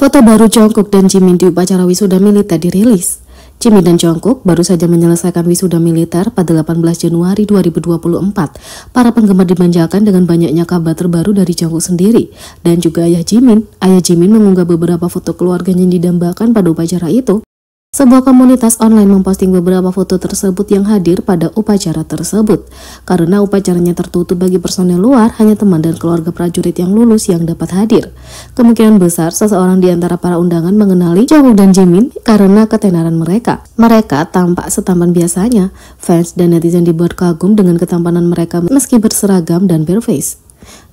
Foto baru Jungkook dan Jimin di upacara wisuda militer dirilis. Jimin dan Jungkook baru saja menyelesaikan wisuda militer pada 18 Januari 2024. Para penggemar dimanjakan dengan banyaknya kabar terbaru dari Jungkook sendiri dan juga ayah Jimin. Ayah Jimin mengunggah beberapa foto keluarganya yang didambakan pada upacara itu. Sebuah komunitas online memposting beberapa foto tersebut yang hadir pada upacara tersebut. Karena upacaranya tertutup bagi personel luar, hanya teman dan keluarga prajurit yang lulus yang dapat hadir. Kemungkinan besar seseorang di antara para undangan mengenali Jawu dan Jimin karena ketenaran mereka. Mereka tampak setampan biasanya. Fans dan netizen dibuat kagum dengan ketampanan mereka meski berseragam dan bare face.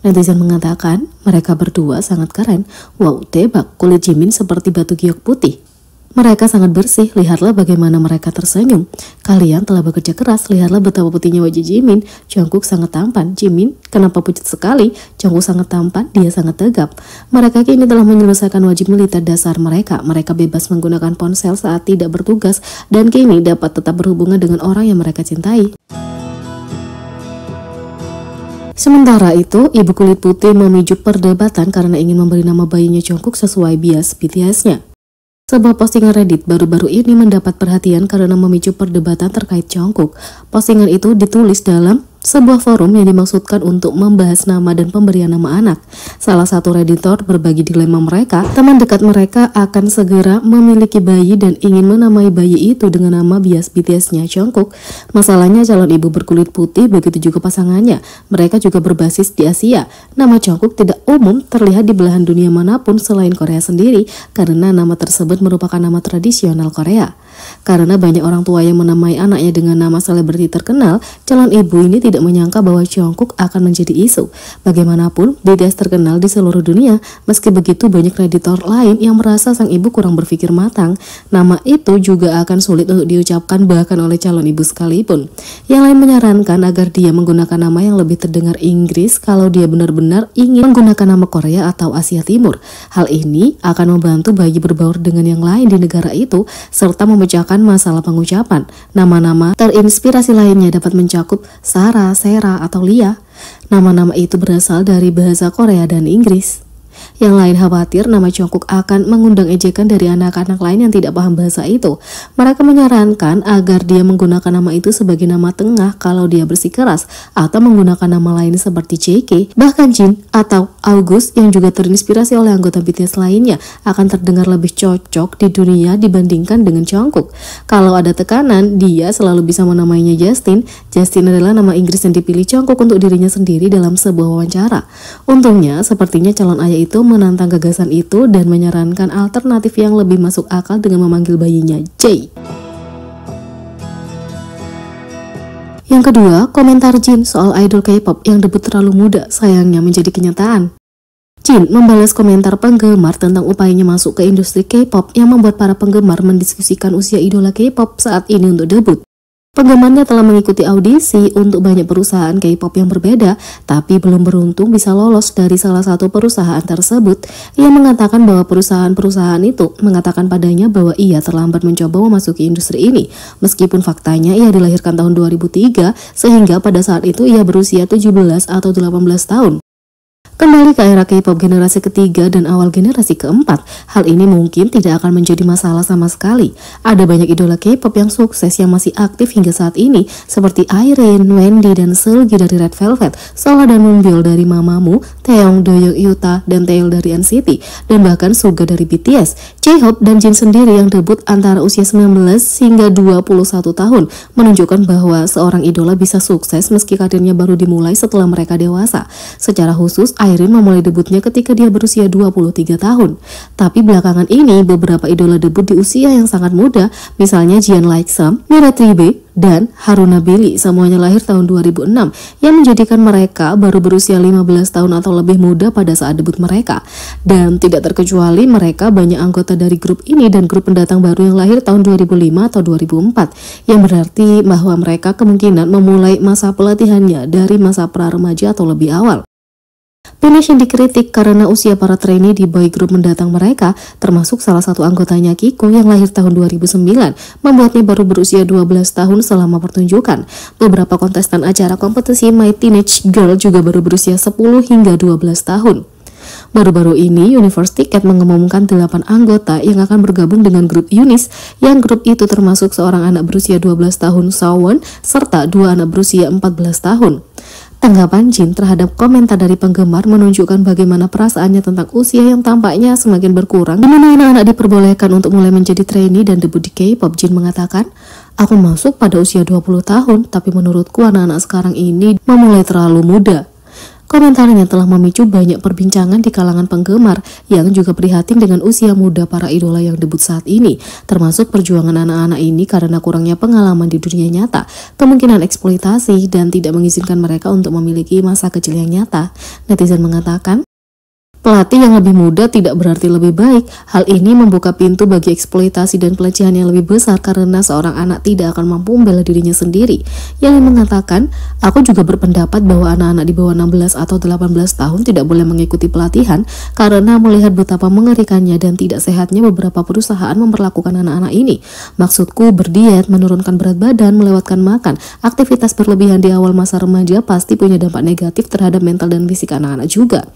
Netizen mengatakan mereka berdua sangat keren. Wow, tebak kulit Jimin seperti batu giok putih. Mereka sangat bersih, lihatlah bagaimana mereka tersenyum. Kalian telah bekerja keras, lihatlah betapa putihnya wajah Jimin. Jungkook sangat tampan. Jimin, kenapa pucat sekali? Jungkook sangat tampan, dia sangat tegap. Mereka kini telah menyelesaikan wajib militer dasar mereka. Mereka bebas menggunakan ponsel saat tidak bertugas dan kini dapat tetap berhubungan dengan orang yang mereka cintai. Sementara itu, ibu kulit putih memicu perdebatan karena ingin memberi nama bayinya Jungkook sesuai bias BTS-nya. Sebuah postingan Reddit baru-baru ini mendapat perhatian karena memicu perdebatan terkait Jungkook. Postingan itu ditulis dalam sebuah forum yang dimaksudkan untuk membahas nama dan pemberian nama anak. Salah satu redditor berbagi dilema mereka, teman dekat mereka akan segera memiliki bayi dan ingin menamai bayi itu dengan nama bias BTS-nya Jungkook. Masalahnya calon ibu berkulit putih begitu juga pasangannya. Mereka juga berbasis di Asia. Nama Jungkook tidak umum terlihat di belahan dunia manapun selain Korea sendiri karena nama tersebut merupakan nama tradisional Korea. Karena banyak orang tua yang menamai anaknya dengan nama selebriti terkenal, calon ibu ini tidak menyangka bahwa Jungkook akan menjadi isu. Bagaimanapun, BTS terkenal di seluruh dunia, meski begitu banyak kreditor lain yang merasa sang ibu kurang berpikir matang. Nama itu juga akan sulit untuk diucapkan bahkan oleh calon ibu sekalipun. Yang lain menyarankan agar dia menggunakan nama yang lebih terdengar Inggris kalau dia benar-benar ingin menggunakan nama Korea atau Asia Timur. Hal ini akan membantu bayi berbaur dengan yang lain di negara itu, serta memecahkan memecahkan masalah pengucapan. Nama-nama terinspirasi lainnya dapat mencakup Sarah, Sera, atau Lia. Nama-nama itu berasal dari bahasa Korea dan Inggris. Yang lain khawatir nama Jungkook akan mengundang ejekan dari anak-anak lain yang tidak paham bahasa itu. Mereka menyarankan agar dia menggunakan nama itu sebagai nama tengah kalau dia bersikeras atau menggunakan nama lain seperti JK, bahkan Jin atau August yang juga terinspirasi oleh anggota BTS lainnya akan terdengar lebih cocok di dunia dibandingkan dengan Jungkook. Kalau ada tekanan, dia selalu bisa menamainya Justin. Justin adalah nama Inggris yang dipilih Jungkook untuk dirinya sendiri dalam sebuah wawancara. Untungnya, sepertinya calon ayah itu itu menantang gagasan itu dan menyarankan alternatif yang lebih masuk akal dengan memanggil bayinya J. Yang kedua, komentar Jin soal idol K-pop yang debut terlalu muda sayangnya menjadi kenyataan. Jin membalas komentar penggemar tentang upayanya masuk ke industri K-pop yang membuat para penggemar mendiskusikan usia idola K-pop saat ini untuk debut. Penggemarnya telah mengikuti audisi untuk banyak perusahaan K-pop yang berbeda, tapi belum beruntung bisa lolos dari salah satu perusahaan tersebut Ia mengatakan bahwa perusahaan-perusahaan itu mengatakan padanya bahwa ia terlambat mencoba memasuki industri ini. Meskipun faktanya ia dilahirkan tahun 2003, sehingga pada saat itu ia berusia 17 atau 18 tahun. Kembali ke era K-pop generasi ketiga dan awal generasi keempat, hal ini mungkin tidak akan menjadi masalah sama sekali. Ada banyak idola K-pop yang sukses yang masih aktif hingga saat ini, seperti Irene, Wendy, dan Seulgi dari Red Velvet, Sola dan Moonbyul dari Mamamoo, Taeyong, Doyok, Yuta, dan Taeil dari NCT, dan bahkan Suga dari BTS. J-Hope dan Jin sendiri yang debut antara usia 19 hingga 21 tahun, menunjukkan bahwa seorang idola bisa sukses meski karirnya baru dimulai setelah mereka dewasa. Secara khusus, Irene memulai debutnya ketika dia berusia 23 tahun. Tapi belakangan ini beberapa idola debut di usia yang sangat muda, misalnya Jian Laiksam, Mira Tribe, dan Haruna Billy semuanya lahir tahun 2006 yang menjadikan mereka baru berusia 15 tahun atau lebih muda pada saat debut mereka. Dan tidak terkecuali mereka banyak anggota dari grup ini dan grup pendatang baru yang lahir tahun 2005 atau 2004 yang berarti bahwa mereka kemungkinan memulai masa pelatihannya dari masa pra remaja atau lebih awal. Punish yang dikritik karena usia para trainee di boy group mendatang mereka, termasuk salah satu anggotanya Kiko yang lahir tahun 2009, membuatnya baru berusia 12 tahun selama pertunjukan. Beberapa kontestan acara kompetisi My Teenage Girl juga baru berusia 10 hingga 12 tahun. Baru-baru ini, Universe Ticket mengumumkan 8 anggota yang akan bergabung dengan grup Yunis, yang grup itu termasuk seorang anak berusia 12 tahun Sawon, serta dua anak berusia 14 tahun. Tanggapan Jin terhadap komentar dari penggemar menunjukkan bagaimana perasaannya tentang usia yang tampaknya semakin berkurang. Di anak-anak diperbolehkan untuk mulai menjadi trainee dan debut di K-pop, Jin mengatakan, Aku masuk pada usia 20 tahun, tapi menurutku anak-anak sekarang ini memulai terlalu muda. Komentarnya telah memicu banyak perbincangan di kalangan penggemar yang juga prihatin dengan usia muda para idola yang debut saat ini, termasuk perjuangan anak-anak ini karena kurangnya pengalaman di dunia nyata, kemungkinan eksploitasi, dan tidak mengizinkan mereka untuk memiliki masa kecil yang nyata. Netizen mengatakan, Pelatih yang lebih muda tidak berarti lebih baik. Hal ini membuka pintu bagi eksploitasi dan pelecehan yang lebih besar karena seorang anak tidak akan mampu membela dirinya sendiri. Yang mengatakan, aku juga berpendapat bahwa anak-anak di bawah 16 atau 18 tahun tidak boleh mengikuti pelatihan karena melihat betapa mengerikannya dan tidak sehatnya beberapa perusahaan memperlakukan anak-anak ini. Maksudku berdiet, menurunkan berat badan, melewatkan makan, aktivitas berlebihan di awal masa remaja pasti punya dampak negatif terhadap mental dan fisik anak-anak juga.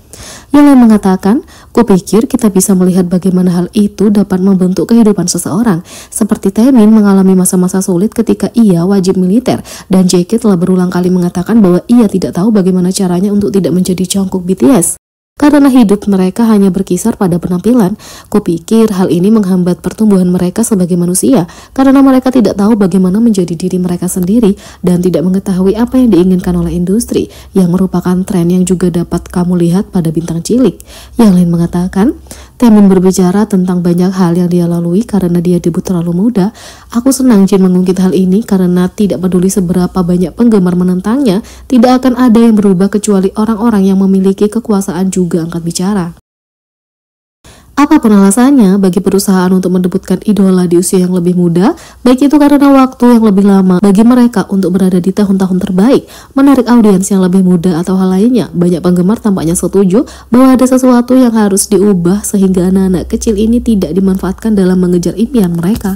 Yang mengatakan katakan, kupikir kita bisa melihat bagaimana hal itu dapat membentuk kehidupan seseorang. Seperti Temin mengalami masa-masa sulit ketika ia wajib militer dan Jake telah berulang kali mengatakan bahwa ia tidak tahu bagaimana caranya untuk tidak menjadi jongkok BTS. Karena hidup mereka hanya berkisar pada penampilan, kupikir hal ini menghambat pertumbuhan mereka sebagai manusia karena mereka tidak tahu bagaimana menjadi diri mereka sendiri dan tidak mengetahui apa yang diinginkan oleh industri yang merupakan tren yang juga dapat kamu lihat pada bintang cilik. Yang lain mengatakan, Temin berbicara tentang banyak hal yang dia lalui karena dia debut terlalu muda. Aku senang Jin mengungkit hal ini karena tidak peduli seberapa banyak penggemar menentangnya, tidak akan ada yang berubah kecuali orang-orang yang memiliki kekuasaan juga angkat bicara. Apa alasannya, bagi perusahaan untuk mendebutkan idola di usia yang lebih muda, baik itu karena waktu yang lebih lama bagi mereka untuk berada di tahun-tahun terbaik, menarik audiens yang lebih muda atau hal lainnya, banyak penggemar tampaknya setuju bahwa ada sesuatu yang harus diubah sehingga anak-anak kecil ini tidak dimanfaatkan dalam mengejar impian mereka.